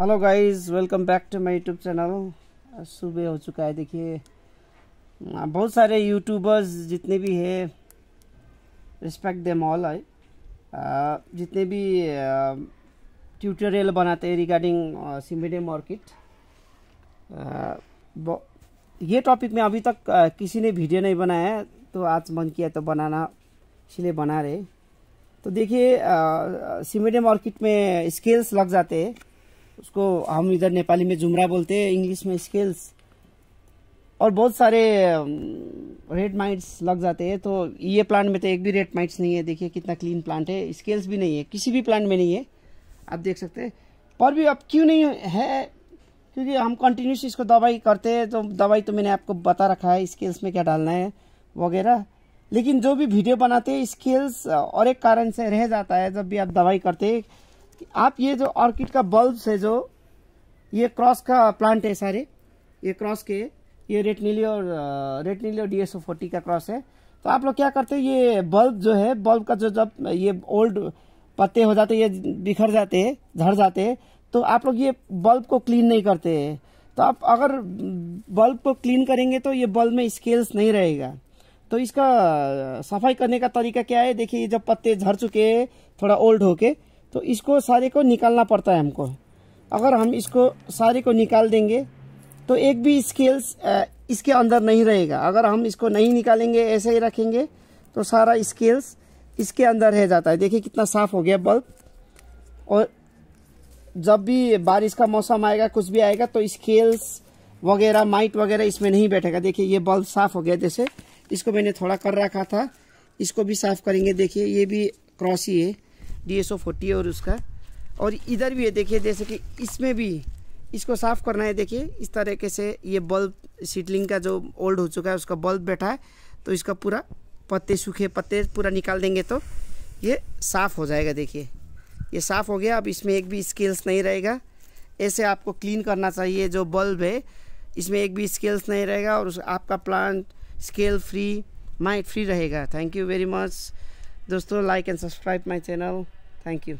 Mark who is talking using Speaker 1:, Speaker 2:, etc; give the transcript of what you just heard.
Speaker 1: Hello guys welcome back to my YouTube channel सुबह हो चुका है देखिए हाँ, बहुत सारे यूट्यूबर्स जितने भी है रिस्पेक्ट देम ऑल है जितने भी ट्यूटोरियल बनाते हैं रिगार्डिंग सिमिडे मार्केट ये टॉपिक में अभी तक किसी ने वीडियो नहीं बनाया तो आज मन किया तो बनाना इसलिए बना रहे तो देखिए सिमिडे मार्केट में स्केल्स लग जाते हैं उसको हम इधर नेपाली में जुमरा बोलते हैं इंग्लिश में स्केल्स और बहुत सारे रेड um, माइट्स लग जाते हैं तो ये प्लांट में तो एक भी रेड माइट्स नहीं है देखिए कितना क्लीन प्लांट है स्केल्स भी नहीं है किसी भी प्लांट में नहीं है आप देख सकते हैं पर भी अब क्यों नहीं है क्योंकि हम कंटिन्यूस इसको दवाई करते हैं तो दवाई तो मैंने आपको बता रखा है स्केल्स में क्या डालना है वगैरह लेकिन जो भी वीडियो बनाते हैं स्केल्स और एक कारण से रह जाता है जब भी आप दवाई करते हैं आप ये जो ऑर्किड का बल्ब है जो ये क्रॉस का प्लांट है सारे ये क्रॉस के ये रेड नीली और रेड नीली और डी एस फोर्टी का क्रॉस है तो आप लोग क्या करते हैं ये बल्ब जो है बल्ब का जो जब ये ओल्ड पत्ते हो जाते ये बिखर जाते हैं झड़ जाते हैं तो आप लोग ये बल्ब को क्लीन नहीं करते है तो आप अगर बल्ब को क्लीन करेंगे तो ये बल्ब में स्केल्स नहीं रहेगा तो इसका सफाई करने का तरीका क्या है देखिए ये जब पत्ते झड़ चुके हैं थोड़ा ओल्ड होके तो इसको सारे को निकालना पड़ता है हमको अगर हम इसको सारे को निकाल देंगे तो एक भी स्केल्स इसके अंदर नहीं रहेगा अगर हम इसको नहीं निकालेंगे ऐसे ही रखेंगे तो सारा स्केल्स इसके अंदर रह जाता है देखिए कितना साफ़ हो गया बल्ब और जब भी बारिश का मौसम आएगा कुछ भी आएगा तो स्केल्स वगैरह माइट वगैरह इसमें नहीं बैठेगा देखिए ये बल्ब साफ़ हो गया जैसे इसको मैंने थोड़ा कर रखा था इसको भी साफ़ करेंगे देखिए ये भी क्रॉसी है डी एस ओ फोर्टी है और उसका और इधर भी है देखिए जैसे कि इसमें भी इसको साफ़ करना है देखिए इस तरीके से ये बल्ब सीटलिंग का जो ओल्ड हो चुका है उसका बल्ब बैठा है तो इसका पूरा पत्ते सूखे पत्ते पूरा निकाल देंगे तो ये साफ़ हो जाएगा देखिए ये साफ़ हो गया अब इसमें एक भी स्केल्स नहीं रहेगा ऐसे आपको क्लीन करना चाहिए जो बल्ब है इसमें एक भी स्केल्स नहीं रहेगा और उस आपका plant scale free mite free रहेगा thank you very much Just to like and subscribe my channel. Thank you.